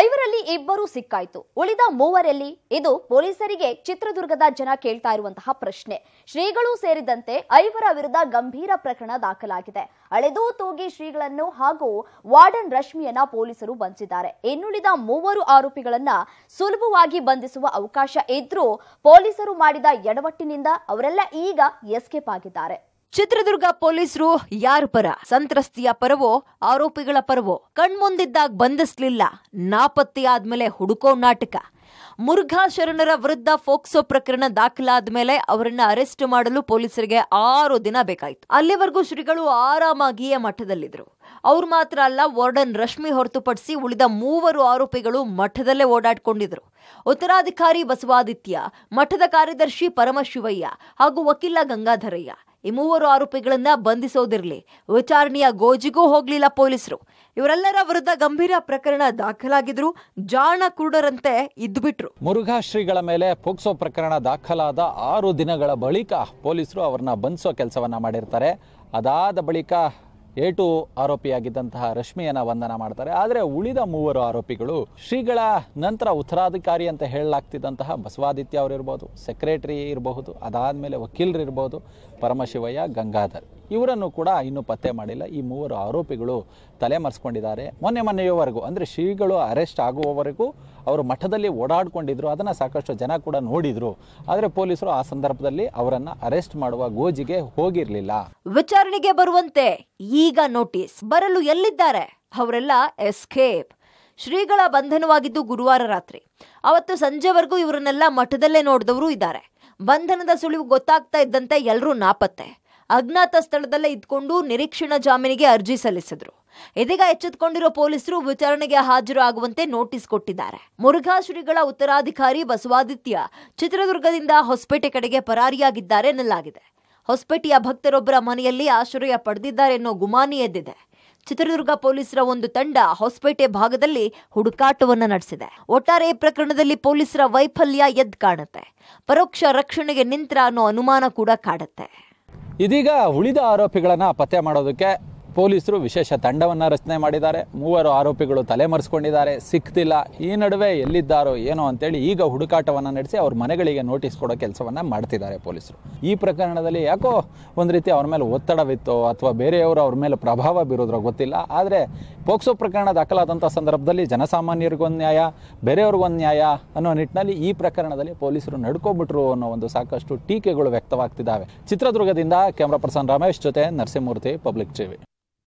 ಐವರಲ್ಲಿ ಇಬ್ಬರು ಸಿಕ್ಕಾಯ್ತು ಉಳಿದ ಮೂವರಲ್ಲಿ ಇದು ಪೊಲೀಸರಿಗೆ ಚಿತ್ರದುರ್ಗದ ಜನ ಕೇಳ್ತಾ ಇರುವಂತಹ ಪ್ರಶ್ನೆ ಶ್ರೀಗಳು ಸೇರಿದಂತೆ ಐವರ ವಿರುದ್ಧ ಗಂಭೀರ ಪ್ರಕರಣ ದಾಖಲಾಗಿದೆ ಅಳೆದು ತೂಗಿ ಶ್ರೀಗಳನ್ನು ಹಾಗೂ ವಾರ್ಡನ್ ರಶ್ಮಿಯನ್ನ ಪೊಲೀಸರು ಬಂಧಿಸಿದ್ದಾರೆ ಇನ್ನುಳಿದ ಮೂವರು ಆರೋಪಿಗಳನ್ನ ಸುಲಭವಾಗಿ ಬಂಧಿಸುವ ಅವಕಾಶ ಇದ್ರೂ ಪೊಲೀಸರು ಮಾಡಿದ ಎಡವಟ್ಟಿನಿಂದ ಅವರೆಲ್ಲ ಈಗ ಎಸ್ಕೇಪ್ ಆಗಿದ್ದಾರೆ ಚಿತ್ರದುರ್ಗ ಪೊಲೀಸರು ಯಾರು ಪರ ಸಂತ್ರಸ್ತಿಯ ಪರವೋ ಆರೋಪಿಗಳ ಪರವೋ ಕಣ್ಮುಂದಿದ್ದಾಗ ಬಂಧಿಸ್ಲಿಲ್ಲ ನಾಪತ್ತೆ ಆದ್ಮೇಲೆ ಹುಡುಕೋ ನಾಟಕ ಮುರುಘಾ ಶರಣರ ವಿರುದ್ಧ ಫೋಕ್ಸೋ ಪ್ರಕರಣ ದಾಖಲಾದ ಮೇಲೆ ಅವರನ್ನ ಅರೆಸ್ಟ್ ಮಾಡಲು ಪೊಲೀಸರಿಗೆ ಆರು ದಿನ ಬೇಕಾಯಿತು ಅಲ್ಲಿವರೆಗೂ ಶ್ರೀಗಳು ಆರಾಮಾಗಿಯೇ ಮಠದಲ್ಲಿದ್ದರು ಅವ್ರು ಮಾತ್ರ ಅಲ್ಲ ವಾರ್ಡನ್ ರಶ್ಮಿ ಹೊರತುಪಡಿಸಿ ಉಳಿದ ಮೂವರು ಆರೋಪಿಗಳು ಮಠದಲ್ಲೇ ಓಡಾಡ್ಕೊಂಡಿದ್ರು ಉತ್ತರಾಧಿಕಾರಿ ಬಸವಾದಿತ್ಯ ಮಠದ ಕಾರ್ಯದರ್ಶಿ ಪರಮಶಿವಯ್ಯ ಹಾಗೂ ವಕೀಲ ಗಂಗಾಧರಯ್ಯ ಈ ಮೂವರು ಆರೋಪಿಗಳನ್ನ ಬಂಧಿಸೋದಿರಲಿ ವಿಚಾರಣೆಯ ಗೋಜಿಗೂ ಹೋಗಲಿಲ್ಲ ಪೊಲೀಸರು ಇವರೆಲ್ಲರ ವಿರುದ್ಧ ಗಂಭೀರ ಪ್ರಕರಣ ದಾಖಲಾಗಿದ್ರು ಜಾಣ ಕುರುಡರಂತೆ ಇದ್ದುಬಿಟ್ರು ಮುರುಘಾ ಶ್ರೀಗಳ ಮೇಲೆ ಪೋಕ್ಸೋ ಪ್ರಕರಣ ದಾಖಲಾದ ಆರು ದಿನಗಳ ಬಳಿಕ ಪೊಲೀಸರು ಅವರನ್ನ ಬಂಧಿಸೋ ಕೆಲಸವನ್ನ ಮಾಡಿರ್ತಾರೆ ಅದಾದ ಬಳಿಕ ಏಟು ಆರೋಪಿಯಾಗಿದ್ದಂತಹ ರಶ್ಮಿಯನ್ನ ವಂದನ ಮಾಡ್ತಾರೆ ಆದರೆ ಉಳಿದ ಮೂವರು ಆರೋಪಿಗಳು ಶ್ರೀಗಳ ನಂತರ ಉತ್ತರಾಧಿಕಾರಿ ಅಂತ ಹೇಳಲಾಗ್ತಿದ್ದಂತಹ ಬಸವಾದಿತ್ಯ ಅವರಿರ್ಬೋದು ಸೆಕ್ರೆಟರಿ ಇರಬಹುದು ವಕೀಲರು ವಕೀಲರಿರ್ಬೋದು ಪರಮಶಿವಯ್ಯ ಗಂಗಾಧರ್ ಇವರನ್ನು ಕೂಡ ಇನ್ನೂ ಪತ್ತೆ ಮಾಡಿಲ್ಲ ಈ ಮೂವರು ಆರೋಪಿಗಳು ತಲೆಮರೆಸ್ಕೊಂಡಿದ್ದಾರೆ ಮೊನ್ನೆ ಮೊನ್ನೆಯವರೆಗೂ ಅಂದರೆ ಶ್ರೀಗಳು ಅರೆಸ್ಟ್ ಆಗುವವರೆಗೂ ಅವರು ಮಠದಲ್ಲಿ ಓಡಾಡಿಕೊಂಡಿದ್ರು ಅದನ್ನು ಸಾಕಷ್ಟು ಜನ ಕೂಡ ನೋಡಿದ್ರು ಆದರೆ ಪೊಲೀಸರು ಆ ಸಂದರ್ಭದಲ್ಲಿ ಅವರನ್ನು ಅರೆಸ್ಟ್ ಮಾಡುವ ಗೋಜಿಗೆ ಹೋಗಿರಲಿಲ್ಲ ವಿಚಾರಣೆಗೆ ಬರುವಂತೆ ಈಗ ನೋಟಿಸ್ ಬರಲು ಎಲ್ಲಿದ್ದಾರೆ ಅವರೆಲ್ಲ ಎಸ್ಕೇಪ್ ಶ್ರೀಗಳ ಬಂಧನವಾಗಿದ್ದು ಗುರುವಾರ ರಾತ್ರಿ ಅವತ್ತು ಸಂಜೆವರೆಗೂ ಇವರನ್ನೆಲ್ಲ ಮಠದಲ್ಲೇ ನೋಡಿದವರು ಇದ್ದಾರೆ ಬಂಧನದ ಸುಳಿವು ಗೊತ್ತಾಗ್ತಾ ಇದ್ದಂತೆ ಎಲ್ಲರೂ ನಾಪತ್ತೆ ಅಜ್ಞಾತ ಸ್ಥಳದಲ್ಲೇ ಇದ್ಕೊಂಡು ನಿರೀಕ್ಷಣಾ ಜಾಮೀನಿಗೆ ಅರ್ಜಿ ಸಲ್ಲಿಸಿದ್ರು ಇದೀಗ ಎಚ್ಚೆತ್ತುಕೊಂಡಿರುವ ಪೊಲೀಸರು ವಿಚಾರಣೆಗೆ ಹಾಜರು ಆಗುವಂತೆ ನೋಟಿಸ್ ಕೊಟ್ಟಿದ್ದಾರೆ ಮುರುಘಾ ಶ್ರೀಗಳ ಉತ್ತರಾಧಿಕಾರಿ ಬಸವಾದಿತ್ಯ ಚಿತ್ರದುರ್ಗದಿಂದ ಹೊಸಪೇಟೆ ಕಡೆಗೆ ಪರಾರಿಯಾಗಿದ್ದಾರೆ ಎನ್ನಲಾಗಿದೆ ಹೊಸಪೇಟೆಯ ಭಕ್ತರೊಬ್ಬರ ಮನೆಯಲ್ಲಿ ಆಶ್ರಯ ಪಡೆದಿದ್ದಾರೆ ಎನ್ನುವ ಗುಮಾನಿ ಎದ್ದಿದೆ ಚಿತ್ರದುರ್ಗ ಪೊಲೀಸರ ಒಂದು ತಂಡ ಹೊಸಪೇಟೆ ಭಾಗದಲ್ಲಿ ಹುಡುಕಾಟವನ್ನು ನಡೆಸಿದೆ ಒಟ್ಟಾರೆ ಪ್ರಕರಣದಲ್ಲಿ ಪೊಲೀಸರ ವೈಫಲ್ಯ ಎದ್ದು ಕಾಣುತ್ತೆ ಪರೋಕ್ಷ ರಕ್ಷಣೆಗೆ ನಿಂತ್ರ ಅನ್ನೋ ಅನುಮಾನ ಕೂಡ ಕಾಡುತ್ತೆ ಇದೀಗ ಉಳಿದ ಆರೋಪಿಗಳನ್ನು ಪತ್ತೆ ಮಾಡೋದಕ್ಕೆ ಪೊಲೀಸರು ವಿಶೇಷ ತಂಡವನ್ನು ರಚನೆ ಮಾಡಿದ್ದಾರೆ ಮೂವರು ಆರೋಪಿಗಳು ತಲೆಮರೆಸ್ಕೊಂಡಿದ್ದಾರೆ ಸಿಕ್ತಿಲ್ಲ ಈ ನಡುವೆ ಎಲ್ಲಿದ್ದಾರೋ ಏನೋ ಅಂತೇಳಿ ಈಗ ಹುಡುಕಾಟವನ್ನು ನಡೆಸಿ ಅವ್ರ ಮನೆಗಳಿಗೆ ನೋಟಿಸ್ ಕೊಡೋ ಕೆಲಸವನ್ನು ಮಾಡ್ತಿದ್ದಾರೆ ಪೊಲೀಸರು ಈ ಪ್ರಕರಣದಲ್ಲಿ ಯಾಕೋ ಒಂದು ರೀತಿ ಅವ್ರ ಮೇಲೆ ಒತ್ತಡವಿತ್ತೋ ಅಥವಾ ಬೇರೆಯವರು ಅವ್ರ ಮೇಲೆ ಪ್ರಭಾವ ಬೀರೋದ್ರೋ ಗೊತ್ತಿಲ್ಲ ಆದರೆ ಪೋಕ್ಸೋ ಪ್ರಕರಣ ದಾಖಲಾದಂಥ ಸಂದರ್ಭದಲ್ಲಿ ಜನಸಾಮಾನ್ಯರಿಗೊಂದು ನ್ಯಾಯ ಬೇರೆಯವ್ರಿಗೊಂದು ನ್ಯಾಯ ಅನ್ನೋ ನಿಟ್ಟಿನಲ್ಲಿ ಈ ಪ್ರಕರಣದಲ್ಲಿ ಪೊಲೀಸರು ನಡ್ಕೊಬಿಟ್ರು ಅನ್ನೋ ಒಂದು ಸಾಕಷ್ಟು ಟೀಕೆಗಳು ವ್ಯಕ್ತವಾಗ್ತಿದ್ದಾವೆ ಚಿತ್ರದುರ್ಗದಿಂದ ಕ್ಯಾಮ್ರಾ ಪರ್ಸನ್ ರಮೇಶ್ ಜೊತೆ ನರಸಿಂಹಮೂರ್ತಿ ಪಬ್ಲಿಕ್ ಟಿವಿ